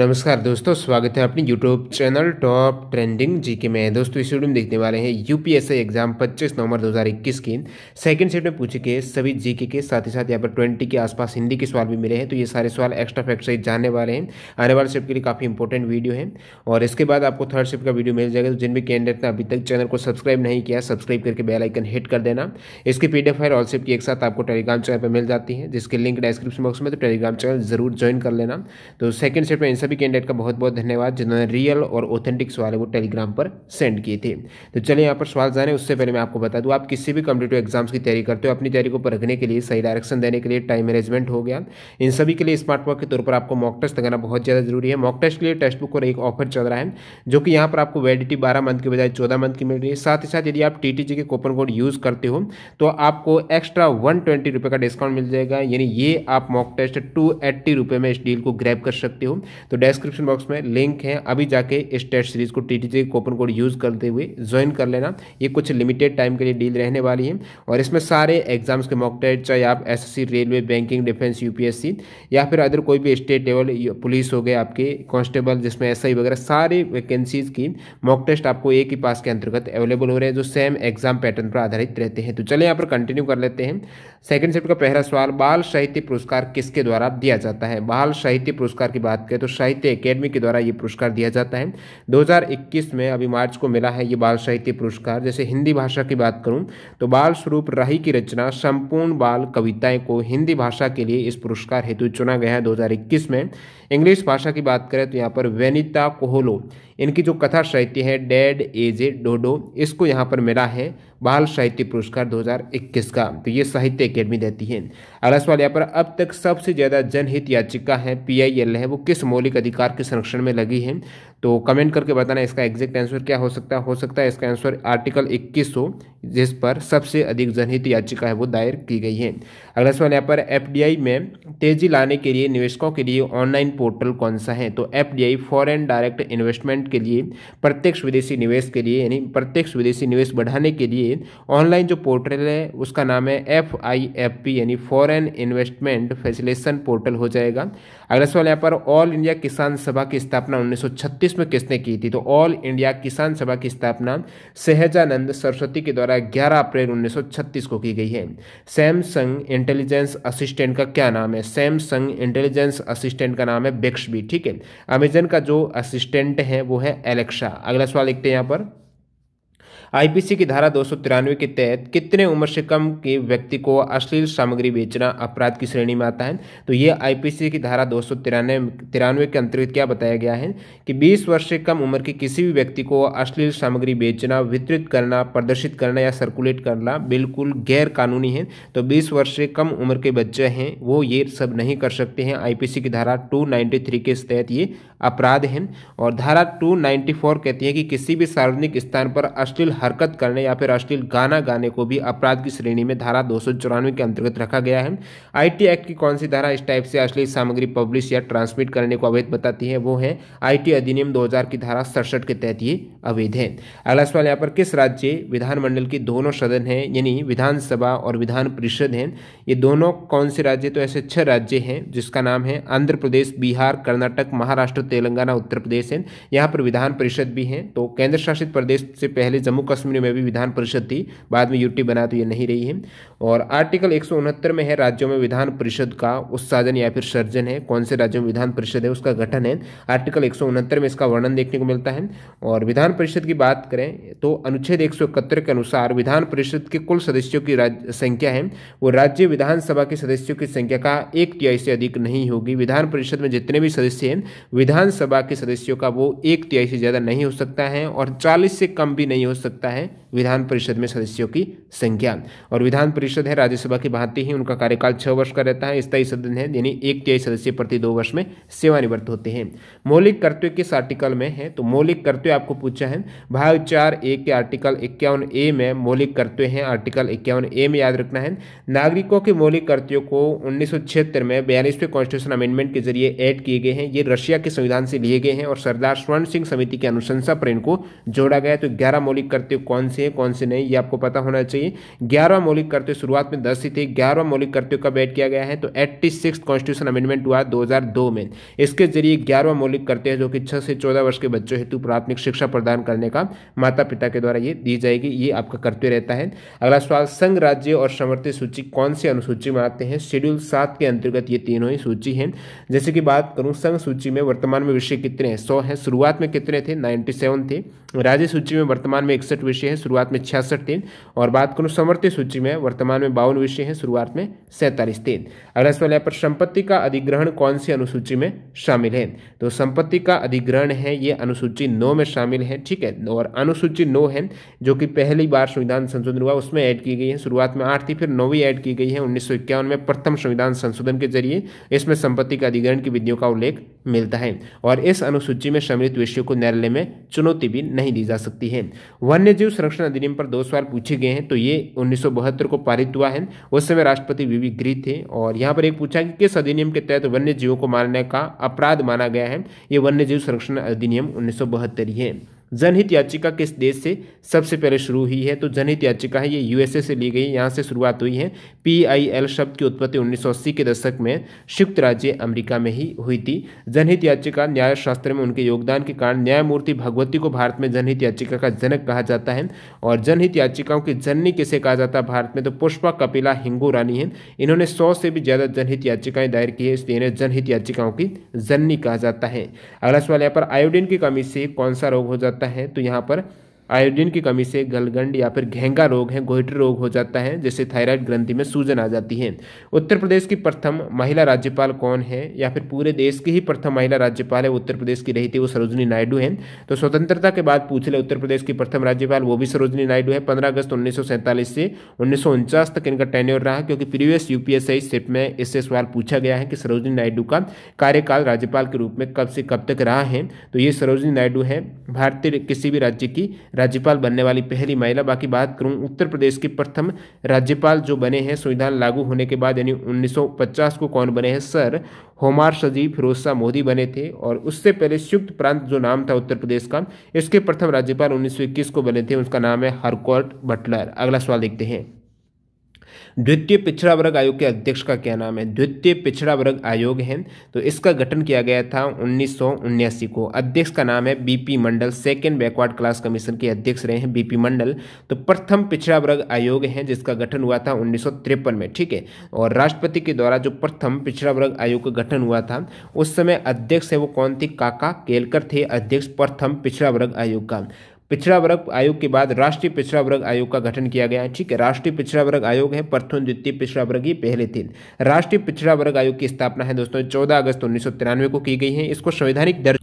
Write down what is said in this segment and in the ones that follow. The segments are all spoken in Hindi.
नमस्कार दोस्तों स्वागत है अपनी YouTube channel top trending GK में दोस्तों इस वीडियो में देखने वाले हैं यूपीएससी एग्जाम 25 नवंबर 2021 की सेकंड सेट में पूछे गए सभी जीके के साथ ही साथ यहाँ पर 20 के आसपास हिंदी के सवाल भी मिले हैं तो ये सारे सवाल एक्स्ट्रा फैक्ट सहित जानने वाले हैं आने वाले शिफ्ट के लिए काफ़ी इंपॉर्टेंट वीडियो है और इसके बाद आपको थर्ड शिफ्ट का वीडियो मिल जाएगा तो जिन भी कैंडिडेट ने अभी तक चैनल को सब्सक्राइब नहीं किया सब्सक्राइब करके बेलाइकन हिट कर देना इसकी पी डी और स्टेप की एक साथ आपको टेलीग्राम चैनल पर मिल जाती है जिसके लिंक डिस्क्रिप्शन बॉक्स में तो टेलीग्राम चैनल जरूर ज्वाइन कर लेना तो सेकंड सेट में सभी कैंडिडेट का बहुत बहुत धन्यवाद जिन्होंने रियल और ऑथेंटिक सवाल वो टेलीग्राम पर सेंड किए थे तो चलिए यहाँ पर सवाल जाने उससे पहले मैं आपको बता दूँ आप किसी भी कम्पिटेटिव एग्जाम्स की तैयारी करते हो अपनी तैयारी को रखने के लिए सही डायरेक्शन देने के लिए टाइम मैनेजमेंट हो गया इन सभी के लिए स्मार्ट वर्क के तौर पर आपको मॉक टेस्ट लगाना बहुत ज़्यादा जरूरी है मॉक टेस्ट के लिए टेस्ट बुक और एक ऑफर चल रहा है जो कि यहाँ पर आपको वैलिडिटी बारह मंथ के बजाय चौदह मंथ की मिल रही है साथ ही साथ यदि आप T K coupon code use करते हो तो आपको एक्स्ट्रा वन ट्वेंटी रुपये का डिस्काउंट मिल जाएगा यानी ये आप मॉक टेस्ट टू एट्टी रुपये में इस डील को ग्रैप कर सकते हो तो तो डिस्क्रिप्शन बॉक्स में लिंक है अभी जाके इस टेस्ट सीरीज को T T coupon code use करते हुए ज्वाइन कर लेना ये कुछ लिमिटेड टाइम के लिए डील रहने वाली है और इसमें सारे एग्जाम्स के मॉक टेस्ट चाहे आप SSC railway banking defence UPSC या फिर अदर कोई भी स्टेट लेवल पुलिस हो गए आपके कॉन्स्टेबल जिसमें एस वगैरह सारे वैकेंसीज की मॉक टेस्ट आपको एक ही पास के अंतर्गत अवेलेबल हो रहे हैं जो सेम एग्जाम पैटर्न पर आधारित रहते हैं तो चले यहाँ पर कंटिन्यू कर लेते हैं सेकंड सेप्ट का पहला सवाल बाल साहित्य पुरस्कार किसके द्वारा दिया जाता है बाल साहित्य पुरस्कार की बात करें तो साहित्य अकेडमी के द्वारा ये पुरस्कार दिया जाता है 2021 में अभी मार्च को मिला है ये बाल साहित्य पुरस्कार जैसे हिंदी भाषा की बात करूँ तो बाल स्वरूप राही की रचना संपूर्ण बाल कविताएँ को हिंदी भाषा के लिए इस पुरस्कार हेतु चुना गया है दो में इंग्लिश भाषा की बात करें तो यहाँ पर वेनिता कोहलो इनकी जो कथा साहित्य है डेड एज ए डोडो इसको यहाँ पर मिला है बाल साहित्य पुरस्कार 2021 का तो ये साहित्य अकेडमी देती है अगला सवाल यहाँ पर अब तक सबसे ज़्यादा जनहित याचिका है पीआईएल है वो किस मौलिक अधिकार के संरक्षण में लगी है तो कमेंट करके बताना इसका एग्जैक्ट आंसर क्या हो सकता है हो सकता है इसका आंसर आर्टिकल 2100 जिस पर सबसे अधिक जनहित याचिका है वो दायर की गई है अगला सवाल यहाँ पर एफडीआई में तेजी लाने के लिए निवेशकों के लिए ऑनलाइन पोर्टल कौन सा है तो एफडीआई फॉरेन डायरेक्ट इन्वेस्टमेंट के लिए प्रत्यक्ष विदेशी निवेश के लिए यानी प्रत्यक्ष विदेशी निवेश बढ़ाने के लिए ऑनलाइन जो पोर्टल है उसका नाम है एफ आई एफ पी यानी फॉरन इन्वेस्टमेंट फैसिलेशन पोर्टल हो जाएगा अगला सवाल यहाँ पर ऑल इंडिया किसान सभा की स्थापना उन्नीस में किसने की थी तो ऑल इंडिया किसान सभा की स्थापना सहजानंद सरस्वती के द्वारा 11 अप्रैल 1936 को की गई है सैमसंग इंटेलिजेंस असिस्टेंट का क्या नाम है सैमसंग इंटेलिजेंस असिस्टेंट का नाम है बेक्सबी ठीक है अमेजन का जो असिस्टेंट है वो है एलेक्सा अगला सवाल लिखते हैं यहाँ पर आईपीसी की धारा दो के तहत कितने उम्र से कम के व्यक्ति को अश्लील सामग्री बेचना अपराध की श्रेणी में आता है तो ये आईपीसी की धारा दो तिरानवे के अंतर्गत क्या बताया गया है कि बीस वर्ष से कम उम्र के किसी भी व्यक्ति को अश्लील सामग्री बेचना वितरित करना प्रदर्शित करना या सर्कुलेट करना बिल्कुल गैर कानूनी है तो बीस वर्ष से कम उम्र के बच्चे हैं वो ये सब नहीं कर सकते हैं आईपीसी की धारा टू के तहत ये अपराध हैं और धारा टू कहती है कि किसी भी सार्वजनिक स्थान पर अश्लील हरकत करने या फिर अश्लील गाना गाने को भी अपराध की श्रेणी में धारा दो के अंतर्गत रखा गया है आईटी एक्ट की कौन सी धारा इस टाइप से अश्लील सामग्री पब्लिश या ट्रांसमिट करने को अवैध बताती है वो है आईटी अधिनियम 2000 की धारा सड़सठ के तहत ये अवैध है अगला सवाल यहाँ पर किस राज्य विधानमंडल के दोनों सदन है यानी विधानसभा और विधान परिषद है ये दोनों कौन से राज्य तो ऐसे छह राज्य हैं जिसका नाम है आंध्र प्रदेश बिहार कर्नाटक महाराष्ट्र तेलंगाना उत्तर प्रदेश है यहाँ पर विधान परिषद भी है तो केंद्र शासित प्रदेश से पहले जम्मू कश्मीर में भी विधान परिषद थी बाद में यूटी बना तो ये नहीं रही है और आर्टिकल एक में है राज्यों में विधान परिषद का उत्साधन या फिर सर्जन है कौन से राज्यों में विधान परिषद है उसका गठन है आर्टिकल एक में इसका वर्णन देखने को मिलता है और विधान परिषद की बात करें तो अनुच्छेद एक के अनुसार विधान परिषद के कुल सदस्यों की संख्या है वो राज्य विधानसभा के सदस्यों की संख्या का एक तिहाई से अधिक नहीं होगी विधान परिषद में जितने भी सदस्य हैं विधानसभा के सदस्यों का वो एक तिहाई से ज़्यादा नहीं हो सकता है और चालीस से कम भी नहीं हो सकता सकता है विधान परिषद में सदस्यों की संख्या और विधान परिषद है राज्यसभा की भांति ही उनका कार्यकाल छः वर्ष का रहता है स्थायी सदन है यानी एक तिहाई सदस्य प्रति दो वर्ष में सेवानिवृत्त होते हैं मौलिक कर्तव्य किस आर्टिकल में है तो मौलिक कर्तव्य आपको पूछा है भाग चार ए के आर्टिकल इक्यावन ए में मौलिक कर्तव्य है आर्टिकल इक्यावन ए में याद रखना है नागरिकों के मौलिक कर्तव्यों को उन्नीस में बयालीसवें कॉन्स्टिट्यूशन अमेंडमेंट के जरिए एड किए गए हैं ये रशिया के संविधान से लिए गए हैं और सरदार स्वर्ण सिंह समिति की अनुशंसा पर इनको जोड़ा गया तो ग्यारह मौलिक कर्तव्य सकते कौन से हैं कौन से नहीं ये आपको पता होना चाहिए ग्यारह मौलिक करते शुरुआत में दस ही थे ग्यारह मौलिक करते हुए कब ऐड किया गया है तो एट्टी सिक्स कॉन्स्टिट्यूशन अमेंडमेंट हुआ दो हजार दो में इसके जरिए ग्यारह मौलिक करते है जो कि छः से चौदह वर्ष के बच्चों हेतु प्राथमिक शिक्षा प्रदान करने का माता पिता के द्वारा ये दी जाएगी ये आपका करते रहता है अगला सवाल संघ राज्य और समर्थ्य सूची कौन सी अनुसूची में आते हैं शेड्यूल सात के अंतर्गत ये तीनों ही सूची है जैसे कि बात करूँ संघ सूची में वर्तमान में विषय कितने हैं सौ है शुरुआत में कितने थे नाइन्टी थे राज्य सूची में वर्तमान में इकसठ इकसठ विषय हैं शुरुआत में छियासठ दिन और बात करूँ समर्थ्य सूची में वर्तमान में बावन विषय हैं शुरुआत में सैंतालीस दिन अगला सवाल यहाँ पर संपत्ति का अधिग्रहण कौन सी अनुसूची में शामिल है तो संपत्ति का अधिग्रहण है ये अनुसूची नौ में शामिल है ठीक है और अनुसूची नौ है जो कि पहली बार संविधान संशोधन हुआ उसमें ऐड की गई है शुरुआत में आठ थी फिर नौवीं ऐड की गई है उन्नीस में प्रथम संविधान संशोधन के जरिए इसमें संपत्ति का अधिग्रहण की विधियों का उल्लेख मिलता है और इस अनुसूची में सम्मिलित विषयों को न्यायालय में चुनौती भी नहीं दी जा सकती है वन जीव संरक्षण अधिनियम पर दो सवाल पूछे गए हैं तो ये उन्नीस को पारित हुआ है उस समय राष्ट्रपति वी वी थे और यहाँ पर एक पूछा कि किस अधिनियम के तहत वन्य जीवों को मारने का अपराध माना गया है ये वन्य जीव संरक्षण अधिनियम उन्नीस ही है जनहित याचिका किस देश से सबसे पहले शुरू हुई है तो जनहित याचिका है ये यूएसए से ली गई यहाँ से शुरुआत हुई है पीआईएल शब्द की उत्पत्ति 1980 के दशक में संयुक्त राज्य अमेरिका में ही हुई थी जनहित याचिका न्याय शास्त्र में उनके योगदान के कारण न्यायमूर्ति भगवती को भारत में जनहित याचिका का जनक कहा जाता है और जनहित याचिकाओं की जननी किसे कहा जाता है भारत में तो पुष्पा कपिला हिंगू रानी है इन्होंने सौ से भी ज़्यादा जनहित याचिकाएं दायर की है इसलिए इन्हें जनहित याचिकाओं की जननी कहा जाता है अगला सवाल यहाँ पर आयोडीन की कमी से कौन सा रोग हो जाता है करता है तो यहाँ पर आयोडीन की कमी से गलगंड या फिर घेंगा रोग है गोहिटर रोग हो जाता है जिससे थायराइड ग्रंथि में सूजन आ जाती है उत्तर प्रदेश की प्रथम महिला राज्यपाल कौन है या फिर पूरे देश की ही प्रथम महिला राज्यपाल है उत्तर प्रदेश की रही थी वो सरोजनी नायडू हैं तो स्वतंत्रता के बाद पूछ ले उत्तर प्रदेश की प्रथम राज्यपाल वो भी सरोजनी नायडू है पंद्रह अगस्त उन्नीस से उन्नीस तक इनका टेन्योर रहा क्योंकि प्रीवियस यूपीएसआई सिप में इससे सवाल पूछा गया है कि सरोजनी नायडू का कार्यकाल राज्यपाल के रूप में कब से कब तक रहा है तो ये सरोजनी नायडू है भारतीय किसी भी राज्य की राज्यपाल बनने वाली पहली महिला बाकी बात करूँ उत्तर प्रदेश की प्रथम राज्यपाल जो बने हैं संविधान लागू होने के बाद यानी 1950 को कौन बने हैं सर होमार सजी फिरोज शाह मोदी बने थे और उससे पहले संयुक्त प्रांत जो नाम था उत्तर प्रदेश का इसके प्रथम राज्यपाल उन्नीस को बने थे उसका नाम है हरकौट बटलर अगला सवाल देखते हैं द्वितीय पिछड़ा वर्ग आयोग के अध्यक्ष का क्या नाम है द्वितीय पिछड़ा वर्ग आयोग है तो इसका गठन किया गया था उन्नीस को अध्यक्ष का नाम है BP Mandal second backward class commission के अध्यक्ष रहे हैं बीपी मंडल तो प्रथम पिछड़ा वर्ग आयोग है जिसका गठन हुआ था उन्नीस में ठीक है और राष्ट्रपति के द्वारा जो प्रथम पिछड़ा वर्ग आयोग का गठन हुआ था उस समय अध्यक्ष है वो कौन थे काका केलकर थे अध्यक्ष प्रथम पिछड़ा वर्ग आयोग का पिछड़ा वर्ग आयोग के बाद राष्ट्रीय पिछड़ा वर्ग आयोग का गठन किया गया है ठीक है राष्ट्रीय पिछड़ा वर्ग आयोग है प्रथम द्वितीय पिछड़ा वर्ग ही पहले थे राष्ट्रीय पिछड़ा वर्ग आयोग की स्थापना है दोस्तों चौदह अगस्त उन्नीस को की गई है इसको संवैधानिक दर्ज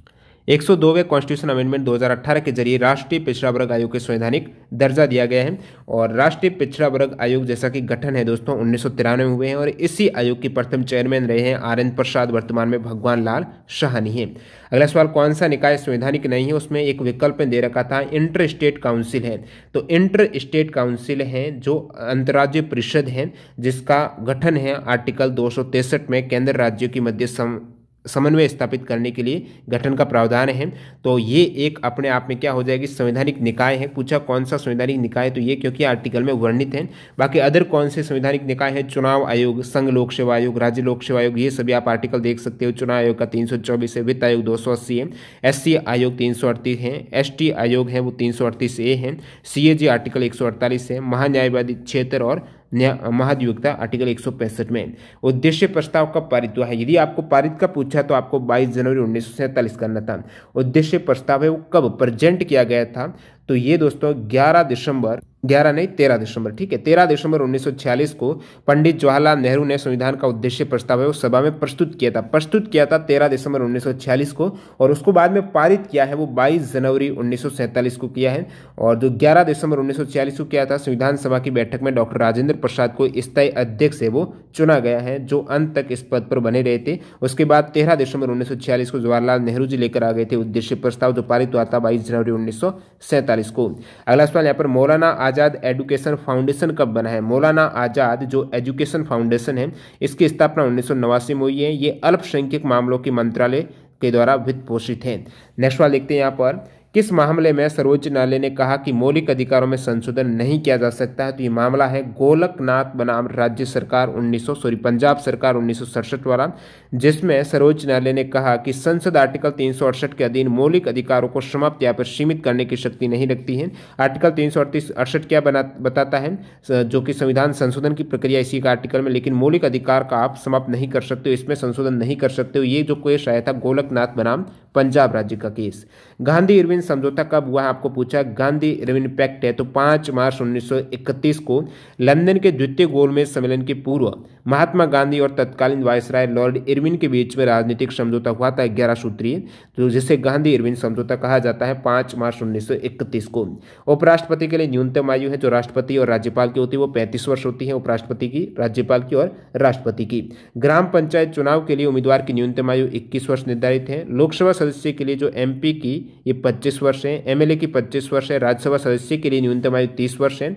102 वे कॉन्स्टिट्यूशन अमेंडमेंट 2018 के जरिए राष्ट्रीय पिछड़ा वर्ग आयोग के संवैधानिक दर्जा दिया गया है और राष्ट्रीय पिछड़ा वर्ग आयोग जैसा कि गठन है दोस्तों उन्नीस में हुए हैं और इसी आयोग के प्रथम चेयरमैन रहे हैं आर प्रसाद वर्तमान में भगवान लाल शाहनी है अगला सवाल कौन सा निकाय संवैधानिक नहीं है उसमें एक विकल्प दे रखा था इंटर स्टेट काउंसिल है तो इंटर स्टेट काउंसिल है जो अंतर्राज्य परिषद है जिसका गठन है आर्टिकल दो में केंद्र राज्यों की मध्य समन्वय स्थापित करने के लिए गठन का प्रावधान है तो ये एक अपने आप में क्या हो जाएगी संवैधानिक निकाय है पूछा कौन सा संवैधानिक निकाय तो ये क्योंकि आर्टिकल में वर्णित है बाकी अदर कौन से संवैधानिक निकाय हैं चुनाव आयोग संघ लोक सेवा आयोग राज्य लोक सेवा आयोग ये सभी आप आर्टिकल देख सकते हो चुनाव आयोग का तीन है वित्त आयोग दो है एस आयोग तीन है एस आयोग है वो तीन ए है सी आर्टिकल एक है महान्यायवादी क्षेत्र और महाधिवक्ता आर्टिकल एक में उद्देश्य प्रस्ताव का पारित हुआ है यदि आपको पारित का पूछा तो आपको 22 जनवरी उन्नीस करना था उद्देश्य प्रस्ताव है वो कब प्रेजेंट किया गया था तो ये दोस्तों 11 दिसंबर ग्यारह नहीं तेरह दिसंबर ठीक है तेरह दिसंबर 1946 को पंडित जवाहरलाल नेहरू ने संविधान का उद्देश्य प्रस्ताव है उस सभा में प्रस्तुत किया था प्रस्तुत किया था तेरह दिसंबर 1946 को और उसको बाद में पारित किया है वो 22 जनवरी 1947 को किया है और जो ग्यारह दिसंबर 1946 को किया था संविधान सभा की बैठक में डॉक्टर राजेंद्र प्रसाद को स्थायी अध्यक्ष से वो चुना गया है जो अंत तक इस पद पर बने रहे थे उसके बाद तेरह दिसंबर उन्नीस को जवाहरलाल नेहरू जी लेकर आ गए थे उद्देश्य प्रस्ताव जो पारित हुआ था बाईस जनवरी उन्नीस को अगला सवाल यहाँ पर मौलाना आज़ाद एजुकेशन फाउंडेशन कब बना है मौलाना आज़ाद जो एजुकेशन फाउंडेशन है इसकी स्थापना उन्नीस में हुई है ये अल्पसंख्यक मामलों के मंत्रालय के द्वारा वित्त पोषित है नेक्स्ट वाला देखते हैं यहाँ पर किस मामले में सर्वोच्च न्यायालय ने कहा कि मौलिक अधिकारों में संशोधन नहीं किया जा सकता है तो ये मामला है गोलकनाथ बनाम राज्य सरकार उन्नीस सॉरी पंजाब सरकार उन्नीस वाला जिसमें सर्वोच्च न्यायालय ने कहा कि संसद आर्टिकल तीन के अधीन मौलिक अधिकारों को समाप्त या फिर सीमित करने की शक्ति नहीं रखती है आर्टिकल तीन अड़सठ क्या बना बताता है जो कि संविधान संशोधन की प्रक्रिया इसी का आर्टिकल में लेकिन मौलिक अधिकार का आप समाप्त नहीं कर सकते हो इसमें संशोधन नहीं कर सकते हो ये जो केस आया था गोलकनाथ बनाम पंजाब राज्य का केस गांधी इरविन समझौता कब हुआ आपको पूछा गांधी इरविन पैक्ट है तो पांच मार्च 1931 को लंदन के द्वितीय गोलमेज सम्मेलन के पूर्व महात्मा गांधी और तत्कालीन वायसराय लॉर्ड इरविन के बीच में राजनीतिक समझौता हुआ था ग्यारह सूत्रीय तो जिसे गांधी इरविन समझौता कहा जाता है पाँच मार्च उन्नीस को उपराष्ट्रपति के लिए न्यूनतम आयु है जो राष्ट्रपति और राज्यपाल की होती है वो पैंतीस वर्ष होती है उपराष्ट्रपति की राज्यपाल की और राष्ट्रपति की ग्राम पंचायत चुनाव के लिए उम्मीदवार की न्यूनतम आयु इक्कीस वर्ष निर्धारित है लोकसभा सदस्य के लिए जो एम की ये पच्चीस वर्ष है एमएलए की पच्चीस वर्ष है राज्यसभा सदस्य के लिए न्यूनतम आयु तीस वर्ष है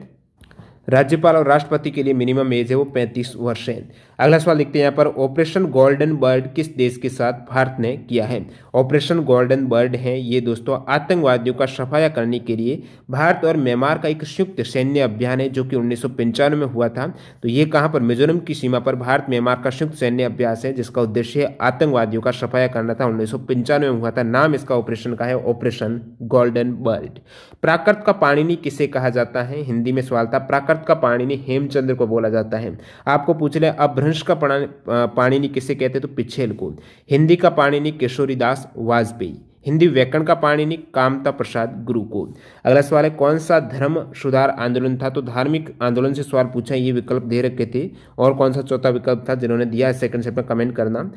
राज्यपाल और राष्ट्रपति के लिए मिनिमम एज है वो पैंतीस वर्ष है अगला सवाल देखते हैं यहाँ पर ऑपरेशन गोल्डन बर्ड किस देश के साथ भारत ने किया है ऑपरेशन गोल्डन बर्ड है ये दोस्तों आतंकवादियों का सफाया करने के लिए भारत और म्यांमार का एक संयुक्त सैन्य अभियान है जो कि उन्नीस में हुआ था तो ये कहाँ पर मिजोरम की सीमा पर भारत म्यांमार का संयुक्त सैन्य अभ्यास है जिसका उद्देश्य आतंकवादियों का सफाया करना था उन्नीस में हुआ था नाम इसका ऑपरेशन का है ऑपरेशन गोल्डन बर्ड प्राकृत का पाणिनी किसे कहा जाता है हिंदी में सवाल था प्राकृत अर्थ का पाणिनि हेमचंद्र को बोला जाता है आपको पूछ ले अभ्रंश का पाणिनि किसे कहते तो पिछेल को हिंदी का पाणिनि किशोरीदास वाजपेयी हिंदी व्याकरण का पाणिनि कामता प्रसाद गुरु को अगला सवाल है कौन सा धर्म सुधार आंदोलन था तो धार्मिक आंदोलन से सवाल पूछा ये विकल्प दे रखे थे और कौन सा चौथा विकल्प था जिन्होंने दिया सेकंड सेट में कमेंट करना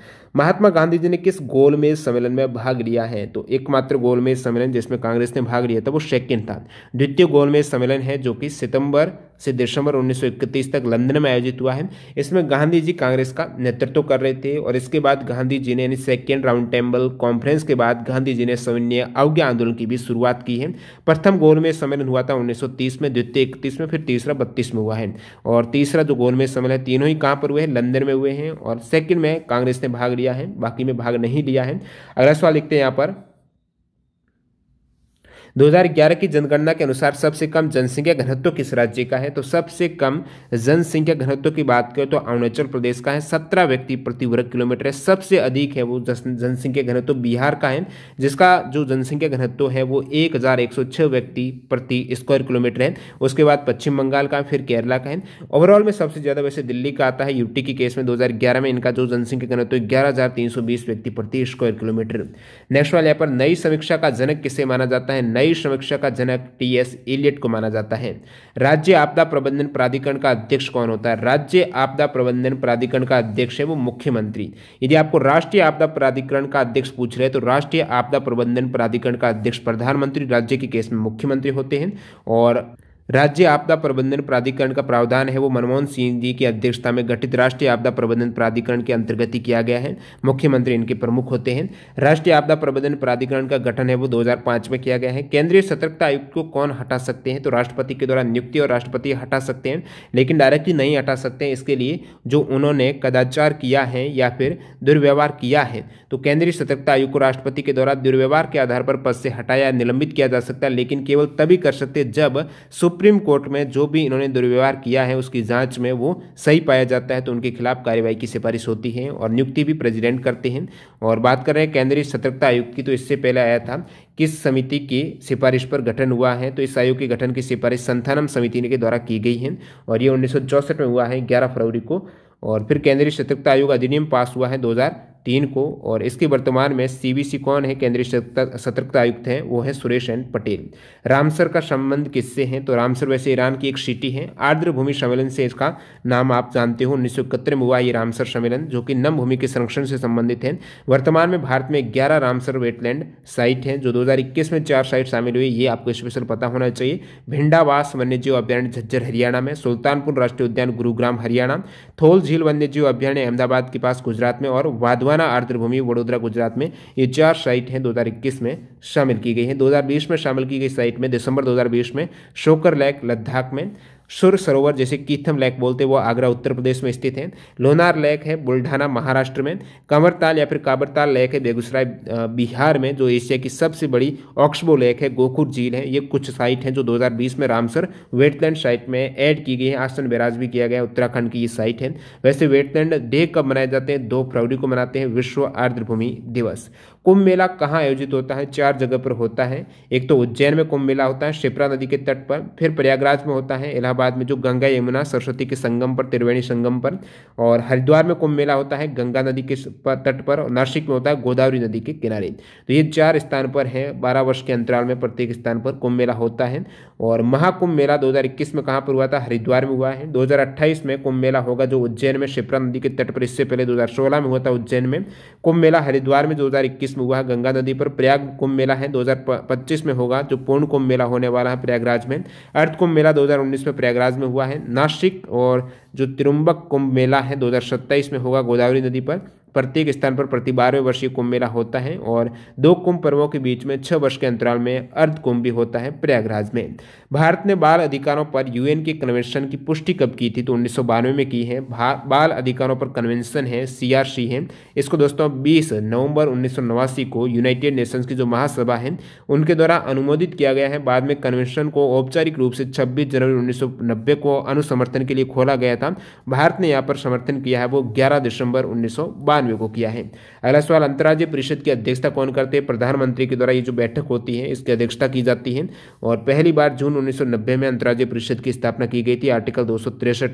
महात्मा गांधी जी ने किस गोलमेज सम्मेलन में भाग लिया है तो एकमात्र गोलमेज सम्मेलन जिसमें कांग्रेस ने भाग लिया था वो सेकेंड था द्वितीय गोलमेज सम्मेलन है जो कि सितंबर से दिसंबर 1931 तक लंदन में आयोजित हुआ है इसमें गांधी जी कांग्रेस का नेतृत्व कर रहे थे और इसके बाद गांधी जी ने यानी सेकेंड राउंड टेबल कॉन्फ्रेंस के बाद गांधी जी ने सविनय अवज्ञा आंदोलन की भी शुरुआत की है प्रथम गोलमेय सम्मेलन हुआ था 1930 में द्वितीय इकतीस में फिर तीसरा बत्तीस में हुआ है और तीसरा जो गोलमेय सम्मेलन है तीनों ही कहाँ पर हुए हैं लंदन में हुए हैं और सेकेंड में कांग्रेस ने भाग लिया है बाकी में भाग नहीं लिया है अगला सवाल लिखते हैं यहाँ पर 2011 की जनगणना के अनुसार सबसे कम जनसंख्या घनत्व किस राज्य का है तो सबसे कम जनसंख्या घनत्व की बात करें तो अरुणाचल प्रदेश का है सत्रह व्यक्ति प्रति वर्ग किलोमीटर है सबसे अधिक है वो जनसंख्या घनत्व बिहार का है जिसका जो जनसंख्या घनत्व है वो एक व्यक्ति प्रति स्क्वायर किलोमीटर है उसके बाद पश्चिम बंगाल का फिर केरला का है ओवरऑल में सबसे ज़्यादा वैसे दिल्ली का आता है यूटी के केस में दो में इनका जो जनसंख्या घनत्व ग्यारह व्यक्ति प्रति स्क्वायर किलोमीटर नेक्स्ट वाले यहाँ पर नई समीक्षा का जनक किसे माना जाता है नई नई समीक्षा का जनक टी एस को माना जाता है राज्य आपदा प्रबंधन प्राधिकरण का अध्यक्ष कौन होता है राज्य आपदा प्रबंधन प्राधिकरण का अध्यक्ष है वो मुख्यमंत्री यदि आपको राष्ट्रीय आपदा प्राधिकरण का अध्यक्ष पूछ रहे तो राष्ट्रीय आपदा प्रबंधन प्राधिकरण का अध्यक्ष प्रधानमंत्री राज्य के केस में मुख्यमंत्री होते हैं और राज्य आपदा प्रबंधन प्राधिकरण का प्रावधान है वो मनमोहन सिंह जी की अध्यक्षता में गठित राष्ट्रीय आपदा प्रबंधन प्राधिकरण के अंतर्गत ही किया गया है मुख्यमंत्री इनके प्रमुख होते हैं राष्ट्रीय आपदा प्रबंधन प्राधिकरण का गठन है वो 2005 में किया गया है केंद्रीय सतर्कता आयुक्त को कौन हटा सकते हैं तो राष्ट्रपति के द्वारा नियुक्ति और राष्ट्रपति हटा सकते हैं लेकिन डायरेक्टली नहीं हटा सकते हैं इसके लिए जो उन्होंने कदाचार किया है या फिर दुर्व्यवहार किया है तो केंद्रीय सतर्कता आयुक्त को राष्ट्रपति के द्वारा दुर्व्यवहार के आधार पर पद से हटाया निलंबित किया जा सकता है लेकिन केवल तभी कर सकते जब सुप्रीम कोर्ट में जो भी इन्होंने दुर्व्यवहार किया है उसकी जांच में वो सही पाया जाता है तो उनके खिलाफ कार्रवाई की सिफारिश होती है और नियुक्ति भी प्रेजिडेंट करते हैं और बात कर रहे हैं केंद्रीय सतर्कता आयोग की तो इससे पहले आया था किस समिति की सिफारिश पर गठन हुआ है तो इस आयोग के गठन की सिफारिश संथानम समिति के द्वारा की गई है और ये उन्नीस में हुआ है ग्यारह फरवरी को और फिर केंद्रीय सतर्कता आयोग अधिनियम पास हुआ है दो तीन को और इसके वर्तमान में सीबीसी कौन है केंद्रीय सतर्कता आयुक्त हैं वो है सुरेश एन पटेल रामसर का संबंध किससे है तो रामसर वैसे ईरान की एक सिटी है आर्द्र भूमि सम्मेलन से इसका नाम आप जानते हो उन्नीस में हुआ ये रामसर सम्मेलन जो कि नम भूमि के संरक्षण से संबंधित है वर्तमान में भारत में ग्यारह रामसर वेटलैंड साइट हैं जो दो में चार साइट शामिल हुई ये आपको स्पेशल पता होना चाहिए भिंडावास वन्यजीव अभ्यारण्य झज्जर हरियाणा में सुल्तानपुर राष्ट्रीय उद्यान गुरुग्राम हरियाणा थोल झील वन्यजीव अभ्यारण्य अहमदाबाद के पास गुजरात में और वादवान थाना आर्द्रभूमि वडोदरा गुजरात में ये चार साइट हैं 2021 में शामिल की गई हैं 2020 में शामिल की गई साइट में दिसंबर 2020 में शोकर लैक लद्दाख में सुर सरोवर जैसे कीथम लेक बोलते हैं वो आगरा उत्तर प्रदेश में स्थित है लोनार लेक है बुल्ढाना महाराष्ट्र में कंवरताल या फिर काबरताल लेक है बेगूसराय बिहार में जो एशिया की सबसे बड़ी ऑक्सबो लेक है गोखुर झील है ये कुछ साइट हैं जो 2020 में रामसर वेटलैंड साइट में ऐड की गई है आसन बैराज भी किया गया उत्तराखंड की ये साइट है वैसे वेटलैंड डे कब मनाए जाते हैं दो फरवरी को मनाते हैं विश्व आर्द्रभूमि दिवस कुंभ मेला कहाँ आयोजित होता है चार जगह पर होता है एक तो उज्जैन में कुंभ मेला होता है शिप्रा नदी के तट पर फिर प्रयागराज में होता है इलाहाबाद में जो गंगा यमुना सरस्वती के संगम पर त्रिवेणी संगम पर और हरिद्वार में कुंभ मेला होता है गंगा नदी के तट पर और नासिक में होता है गोदावरी नदी के किनारे तो ये चार स्थान पर है बारह वर्ष के अंतराल में प्रत्येक स्थान पर कुंभ मेला होता है और महाकुंभ मेला दो में कहाँ पर हुआ था हरिद्वार में हुआ है दो में कुंभ मेला होगा जो उज्जैन में शिप्रा नदी के तट पर इससे पहले दो में हुआ था उज्जैन में कुंभ मेला हरिद्वार में दो में हुआ है गंगा नदी पर प्रयाग कुंभ मेला है 2025 में होगा जो पूर्ण कुंभ मेला होने वाला है प्रयागराज में अर्थ कुंभ मेला 2019 में प्रयागराज में हुआ है नासिक और जो तिरुम्बक कुंभ मेला है 2027 में होगा गोदावरी नदी पर प्रत्येक स्थान पर प्रति बारहवें वर्षीय कुंभ मेला होता है और दो कुंभ पर्वों के बीच में छह वर्ष के अंतराल में अर्ध कुंभ भी होता है प्रयागराज में भारत ने बाल अधिकारों पर यूएन के कन्वेंशन की पुष्टि कब की थी तो उन्नीस में की है बाल अधिकारों पर कन्वेंशन है सीआरसी है इसको दोस्तों बीस नवम्बर उन्नीस को यूनाइटेड नेशंस की जो महासभा है उनके द्वारा अनुमोदित किया गया है बाद में कन्वेंशन को औपचारिक रूप से छब्बीस जनवरी उन्नीस को अनुसमर्थन के लिए खोला गया था भारत ने यहाँ पर समर्थन किया है वो ग्यारह दिसंबर उन्नीस इक्यानवे को किया है अगला सवाल अंतर्राज्य परिषद की अध्यक्षता कौन करते हैं प्रधानमंत्री के द्वारा ये जो बैठक होती है इसकी अध्यक्षता की जाती है और पहली बार जून उन्नीस में अंतर्राज्य परिषद की स्थापना की गई थी आर्टिकल दो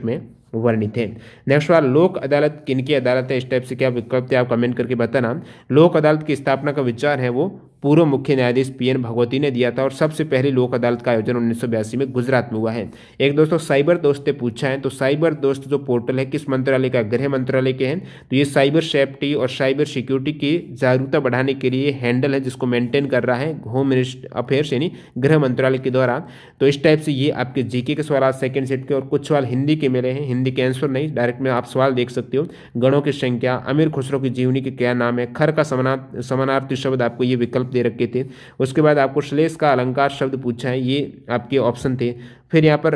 में वर्णित है नेक्स्ट सवाल लोक अदालत किन की अदालत है इस टाइप से क्या विकल्प थे आप कमेंट करके बताना लोक अदालत की स्थापना का विचार है वो पूर्व मुख्य न्यायाधीश पी एन भगवती ने दिया था और सबसे पहले लोक अदालत का आयोजन उन्नीस में गुजरात में हुआ है एक दोस्तों साइबर दोस्त ने पूछा है तो साइबर दोस्त जो पोर्टल है किस मंत्रालय का गृह मंत्रालय के हैं तो ये साइबर सेफ्टी और साइबर सिक्योरिटी की जागरूकता बढ़ाने के लिए हैंडल है जिसको मेंटेन कर रहा है होम मिनिस्टर अफेयर्स यानी गृह मंत्रालय के द्वारा तो इस टाइप से ये आपके जीके के सवाल सेकंड सेट के और कुछ सवाल हिंदी के मिले हैं हिंदी के आंसर नहीं डायरेक्ट में आप सवाल देख सकते हो गणों की संख्या अमीर खुसरो की जीवनी के क्या नाम है खर का समानार्थी शब्द आपको ये विकल्प दे रखे थे उसके बाद आपको श्लेष का अलंकार शब्द पूछा है ये आपके ऑप्शन थे फिर यहाँ पर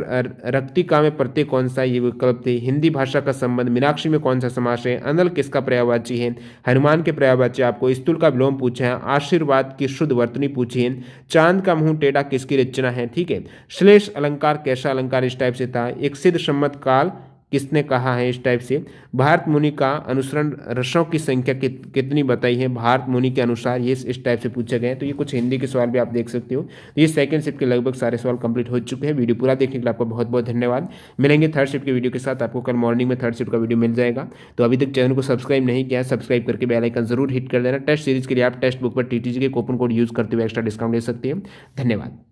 रक्तिका में प्रत्यय कौन सा ये विकल्प थे हिंदी भाषा का संबंध मीनाक्षी में कौन सा समास है अनल किसका पर्यावाची है हनुमान के पर्यावाची आपको स्तूल का विलोम पूछा है आशीर्वाद की शुद्ध वर्तनी पूछी है चांद का मुंह टेढ़ा किसकी रचना है ठीक है श्लेष अलंकार कैसा अलंकार इस टाइप से था एक सिद्ध सम्मत काल किसने कहा है इस टाइप से भारत मुनि का अनुसरण रसों की संख्या कित, कितनी बताई है भारत मुनि के अनुसार ये इस टाइप से पूछे गए हैं तो ये कुछ हिंदी के सवाल भी आप देख सकते हो तो ये सेकंड शिफ्ट के लगभग सारे सवाल कंप्लीट हो चुके हैं वीडियो पूरा देखने के लिए आपका बहुत बहुत धन्यवाद मिलेंगे थर्ड शिफ्ट के वीडियो के साथ आपको कल मॉर्निंग में थर्ड शिफ्ट का वीडियो मिल जाएगा तो अभी तक चैनल को सब्सक्राइब नहीं किया सब्सक्राइब करके बेलाइकन जरूर हिट कर देना टेस्ट सीरीज के लिए आप टेस्ट बुक पर T K coupon code use करते हुए एक्स्ट्रा डिस्काउंट ले सकते हैं धन्यवाद